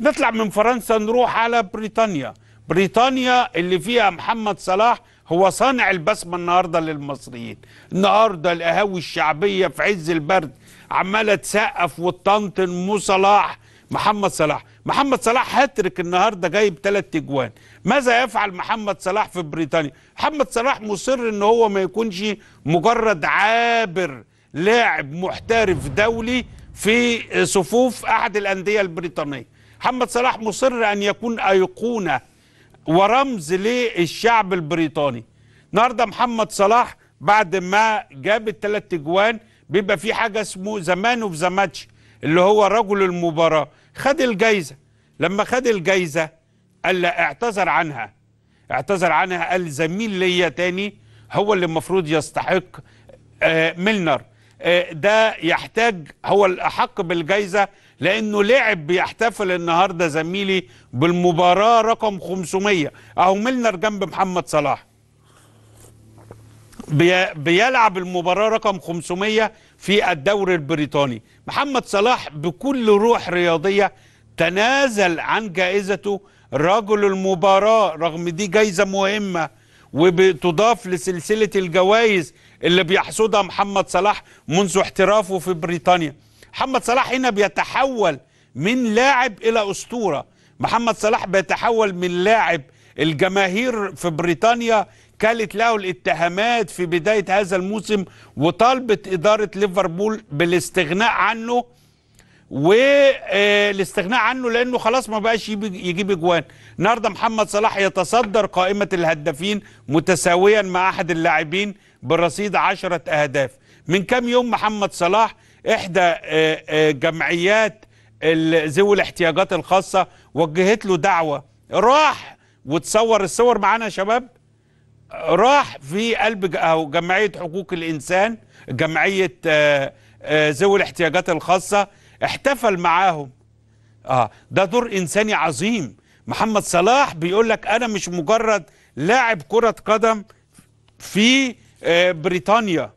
نطلع من فرنسا نروح على بريطانيا بريطانيا اللي فيها محمد صلاح هو صانع البسمة النهاردة للمصريين النهاردة القهاوي الشعبية في عز البرد عمالة تسقف وتطنطن مو صلاح محمد صلاح محمد صلاح هاتريك النهاردة جايب ثلاث تجوان ماذا يفعل محمد صلاح في بريطانيا محمد صلاح مصر ان هو ما يكونش مجرد عابر لاعب محترف دولي في صفوف احد الانديه البريطانيه محمد صلاح مصر أن يكون أيقونة ورمز للشعب البريطاني النهارده محمد صلاح بعد ما جاب الثلاث اجوان بيبقى في حاجه اسمه زمان اوف ذا ماتش اللي هو رجل المباراه خد الجايزه لما خد الجايزه قال لا اعتذر عنها اعتذر عنها قال زميل ليا تاني هو اللي المفروض يستحق آه ميلنر آه ده يحتاج هو الاحق بالجايزه لانه لعب بيحتفل النهارده زميلي بالمباراه رقم 500 اهو ميلنر جنب محمد صلاح بيلعب المباراه رقم 500 في الدوري البريطاني محمد صلاح بكل روح رياضيه تنازل عن جائزته رجل المباراه رغم دي جايزه مهمه وبتضاف لسلسله الجوائز اللي بيحصدها محمد صلاح منذ احترافه في بريطانيا محمد صلاح هنا بيتحول من لاعب الى اسطوره محمد صلاح بيتحول من لاعب الجماهير في بريطانيا كانت له الاتهامات في بداية هذا الموسم وطالبت إدارة ليفربول بالاستغناء عنه والاستغناء آه، عنه لأنه خلاص ما بقاش يجيب اجوان النهارده محمد صلاح يتصدر قائمة الهدافين متساويا مع أحد اللاعبين برصيد عشرة أهداف من كام يوم محمد صلاح إحدى آه، آه، جمعيات ذوي الاحتياجات الخاصة وجهت له دعوة راح وتصور الصور معانا يا شباب راح في قلب أو جمعية حقوق الإنسان جمعية آه، ذوي الاحتياجات الخاصة احتفل معاهم اه ده دور إنساني عظيم محمد صلاح بيقول لك أنا مش مجرد لاعب كرة قدم في بريطانيا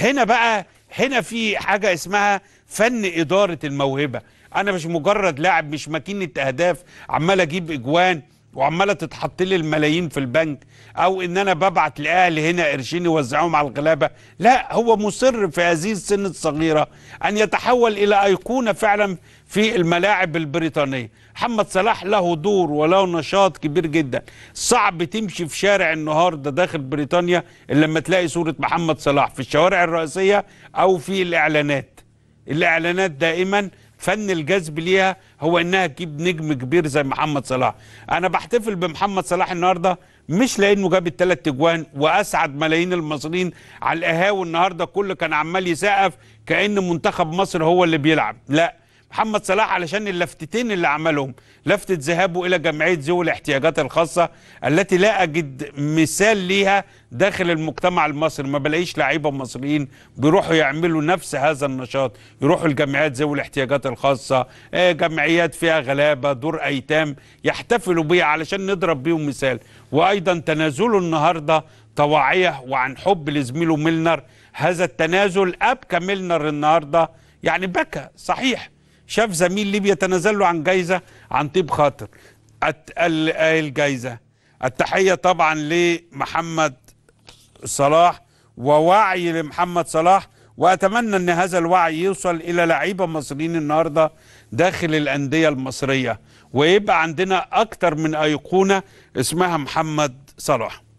هنا بقى هنا في حاجة اسمها فن إدارة الموهبة أنا مش مجرد لاعب مش ماكينة أهداف عمال أجيب إجوان وعماله تتحط لي الملايين في البنك او ان انا ببعت لاهلي هنا قرشين يوزعوهم على الغلابه لا هو مصر في هذه السن الصغيره ان يتحول الى ايقونه فعلا في الملاعب البريطانيه محمد صلاح له دور وله نشاط كبير جدا صعب تمشي في شارع النهارده داخل بريطانيا الا لما تلاقي صوره محمد صلاح في الشوارع الرئيسيه او في الاعلانات الاعلانات دائما فن الجذب ليها هو انها تجيب نجم كبير زي محمد صلاح انا بحتفل بمحمد صلاح النهارده مش لانه جاب الثلاث اجوان واسعد ملايين المصريين على القهاوي النهارده كله كان عمال يسقف كان منتخب مصر هو اللي بيلعب لا محمد صلاح علشان اللفتتين اللي عملهم لفتة ذهابه إلى جمعية ذوي الاحتياجات الخاصة التي لا أجد مثال ليها داخل المجتمع المصري ما بلاقيش لعيبة مصريين بيروحوا يعملوا نفس هذا النشاط يروحوا الجمعيات ذوي الاحتياجات الخاصة آه، جمعيات فيها غلابة دور أيتام يحتفلوا بيها علشان نضرب بيهم مثال وأيضا تنازلوا النهاردة طواعية وعن حب لزميله ميلنر هذا التنازل أبكى ميلنر النهاردة يعني بكى صحيح شاف زميل ليه بيتنازل له عن جايزه عن طيب خاطر قال الجايزه التحيه طبعا لمحمد صلاح ووعي لمحمد صلاح واتمنى ان هذا الوعي يوصل الى لعيبه مصريين النهارده داخل الانديه المصريه ويبقى عندنا اكتر من ايقونه اسمها محمد صلاح